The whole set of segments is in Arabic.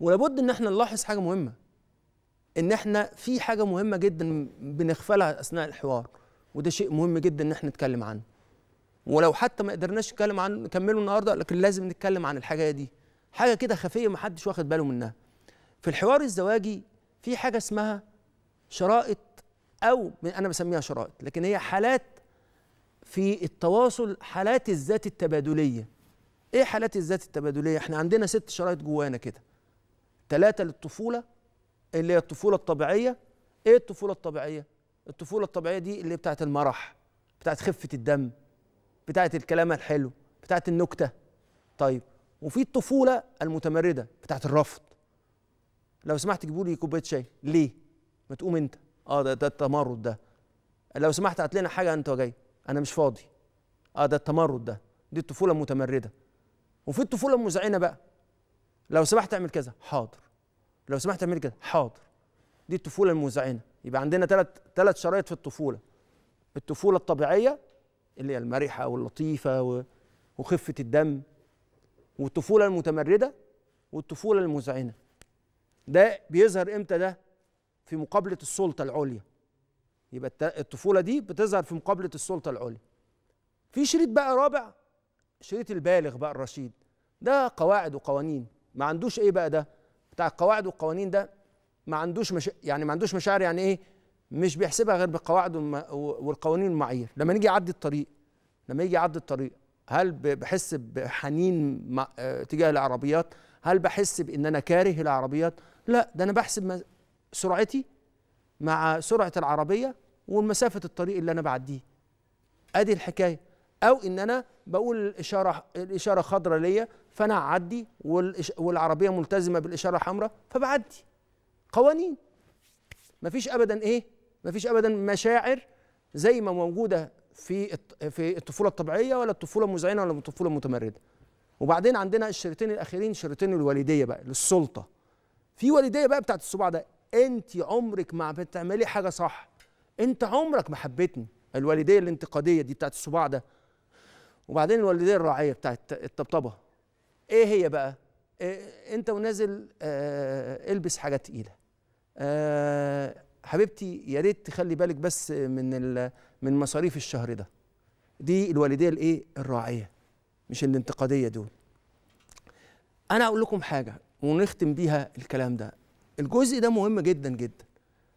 ولابد ان احنا نلاحظ حاجه مهمه ان احنا في حاجه مهمه جدا بنغفلها اثناء الحوار وده شيء مهم جدا ان احنا نتكلم عنه ولو حتى ما قدرناش نتكلم عنه نكمله النهارده لكن لازم نتكلم عن الحاجه دي حاجه كده خفيه ما حدش واخد باله منها في الحوار الزواجي في حاجه اسمها شرائط او انا بسميها شرائط لكن هي حالات في التواصل حالات الذات التبادليه ايه حالات الذات التبادليه احنا عندنا ست شرائط جوانا كده ثلاثة للطفولة اللي هي الطفولة الطبيعية ايه الطفولة الطبيعية؟ الطفولة الطبيعية دي اللي بتاعت المرح بتاعت خفة الدم بتاعت الكلام الحلو بتاعت النكتة طيب وفي الطفولة المتمردة بتاعت الرفض لو سمحت تجيبوا لي كوباية شاي ليه؟ ما تقوم انت اه ده, ده التمرد ده لو سمحت هات لنا حاجة انت جاي انا مش فاضي اه ده التمرد ده دي الطفولة المتمردة وفي الطفولة المزعنة بقى لو سمحت اعمل كذا حاضر لو سمحت اعمل كذا حاضر دي الطفوله المزعنه يبقى عندنا ثلاث ثلاث شرايط في الطفوله الطفوله الطبيعيه اللي هي المرحه واللطيفه وخفه الدم والطفوله المتمرده والطفوله المزعنه ده بيظهر امتى ده في مقابله السلطه العليا يبقى الطفوله دي بتظهر في مقابله السلطه العليا في شريط بقى رابع شريط البالغ بقى الرشيد ده قواعد وقوانين ما عندوش ايه بقى ده بتاع القواعد والقوانين ده ما عندوش مش... يعني ما عندوش مشاعر يعني ايه مش بيحسبها غير بالقواعد وم... والقوانين والمعايير لما نيجي يعدي الطريق لما يجي يعدي الطريق هل بحس بحنين مع... آه، تجاه العربيات هل بحس بان انا كاره العربيات لا ده انا بحسب سرعتي مع سرعه العربيه ومسافه الطريق اللي انا بعديه ادي الحكايه او ان انا بقول الاشاره الاشاره خضراء ليا فانا هعدي والعربيه ملتزمه بالاشاره الحمراء فبعدي قوانين مفيش ابدا ايه مفيش ابدا مشاعر زي ما موجوده في في الطفوله الطبيعيه ولا الطفوله المزعنه ولا الطفوله المتمرده وبعدين عندنا الشريطين الاخيرين شريطين الوالديه بقى للسلطه في والديه بقى بتاعت الصباع ده انت عمرك ما بتعملي حاجه صح انت عمرك ما حبيتني الوالديه الانتقاديه دي بتاعت الصباع ده وبعدين الوالديه الراعيه بتاعت الطبطبه ايه هي بقى إيه انت ونازل آه البس حاجه تقيله آه حبيبتي يا ريت تخلي بالك بس من من مصاريف الشهر ده دي الوالديه الايه الراعيه مش الانتقاديه دول انا اقول لكم حاجه ونختم بيها الكلام ده الجزء ده مهم جدا جدا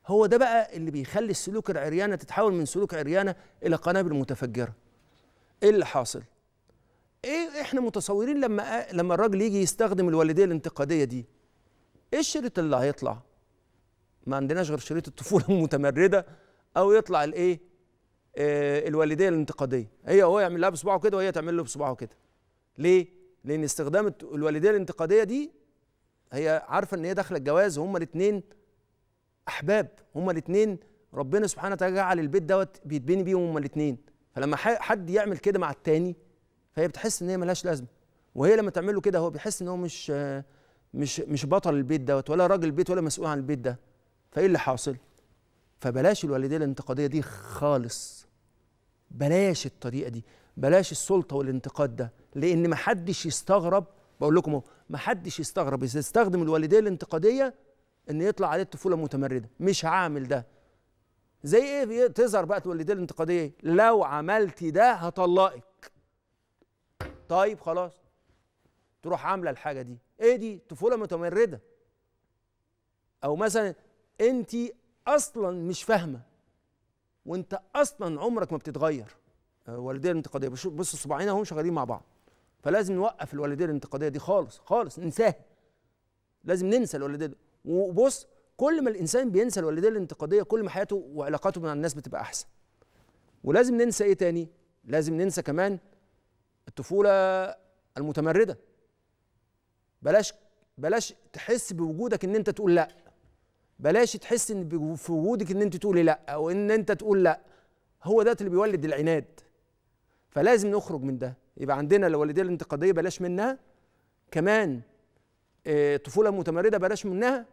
هو ده بقى اللي بيخلي السلوك العريانه تتحول من سلوك عريانه الى قنابل متفجره ايه اللي حاصل ايه احنا متصورين لما لما الراجل يجي يستخدم الوالديه الانتقاديه دي ايه الشريط اللي هيطلع ما عندناش غير شريط الطفوله المتمرده او يطلع الايه آه الوالديه الانتقاديه هي هو يعمل لها بصباعه كده وهي تعمل له بصباعه كده ليه لان استخدام الوالديه الانتقاديه دي هي عارفه ان هي داخله الجواز وهما الاثنين احباب هما الاثنين ربنا سبحانه وتعالى جعل البيت دوت بيتبني بيهم هما الاثنين فلما حد يعمل كده مع التاني فهي بتحس ان هي ملهاش لازمه وهي لما تعمل له كده هو بيحس ان هو مش مش مش بطل البيت دوت ولا راجل البيت ولا مسؤول عن البيت ده فايه اللي حاصل فبلاش الوالديه الانتقاديه دي خالص بلاش الطريقه دي بلاش السلطه والانتقاد ده لان محدش يستغرب بقول لكم محدش يستغرب يستخدم الوالديه الانتقاديه ان يطلع عليه الطفوله متمرده مش هعمل ده زي ايه تظهر بقى الوالديه الانتقاديه لو عملتي ده هطلقك طيب خلاص تروح عامله الحاجه دي ايه دي طفوله متمرده او مثلا انت اصلا مش فاهمه وانت اصلا عمرك ما بتتغير آه، والديه الانتقاديه بص صباعين اهم شغالين مع بعض فلازم نوقف الوالديه الانتقاديه دي خالص خالص ننساها لازم ننسى الوالديه وبص كل ما الانسان بينسى الوالديه الانتقاديه كل ما حياته وعلاقاته مع الناس بتبقى احسن ولازم ننسى ايه تاني لازم ننسى كمان الطفوله المتمرده بلاش بلاش تحس بوجودك ان انت تقول لا بلاش تحس ان في وجودك ان انت تقولي لا او ان انت تقول لا هو ده اللي بيولد العناد فلازم نخرج من ده يبقى عندنا الوالديه الانتقاديه بلاش منها كمان الطفوله آه، المتمرده بلاش منها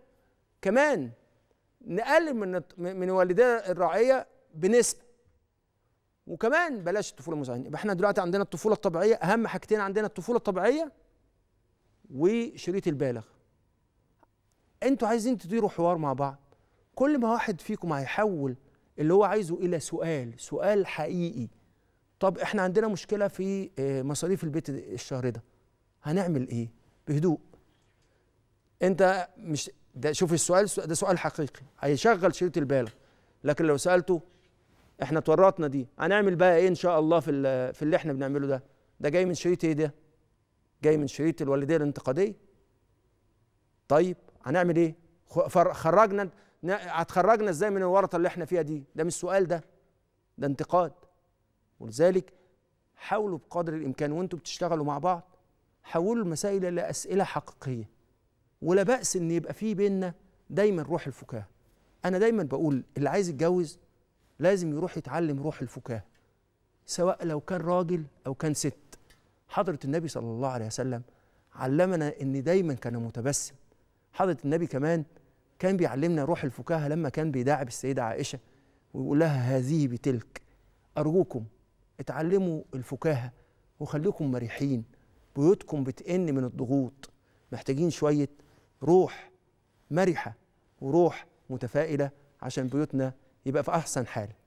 كمان نقلل من من الوالديه الراعيه بنسبه وكمان بلاش الطفوله المزعجه يبقى احنا دلوقتي عندنا الطفوله الطبيعيه اهم حاجتين عندنا الطفوله الطبيعيه وشريط البالغ انتوا عايزين تديروا حوار مع بعض كل ما واحد فيكم هيحول اللي هو عايزه الى سؤال سؤال حقيقي طب احنا عندنا مشكله في آه، مصاريف البيت الشهر ده هنعمل ايه بهدوء انت مش ده شوف السؤال ده سؤال حقيقي هيشغل شريط البالغ لكن لو سالته احنا تورطنا دي هنعمل بقى ايه ان شاء الله في في اللي احنا بنعمله ده ده جاي من شريط ايه ده جاي من شريط الوالديه الانتقاديه طيب هنعمل ايه خرجنا هتخرجنا ازاي من الورطه اللي احنا فيها دي ده مش سؤال ده ده انتقاد ولذلك حاولوا بقدر الامكان وانتم بتشتغلوا مع بعض حولوا المسائل الى اسئله حقيقيه ولا باس ان يبقى في بيننا دايما روح الفكاهه انا دايما بقول اللي عايز يتجوز لازم يروح يتعلم روح الفكاهه سواء لو كان راجل او كان ست حضره النبي صلى الله عليه وسلم علمنا ان دايما كان متبسم حضره النبي كمان كان بيعلمنا روح الفكاهه لما كان بيداعب السيده عائشه ويقول لها هذه بتلك ارجوكم اتعلموا الفكاهه وخليكم مريحين بيوتكم بتئن من الضغوط محتاجين شويه روح مرحه وروح متفائله عشان بيوتنا يبقى في احسن حال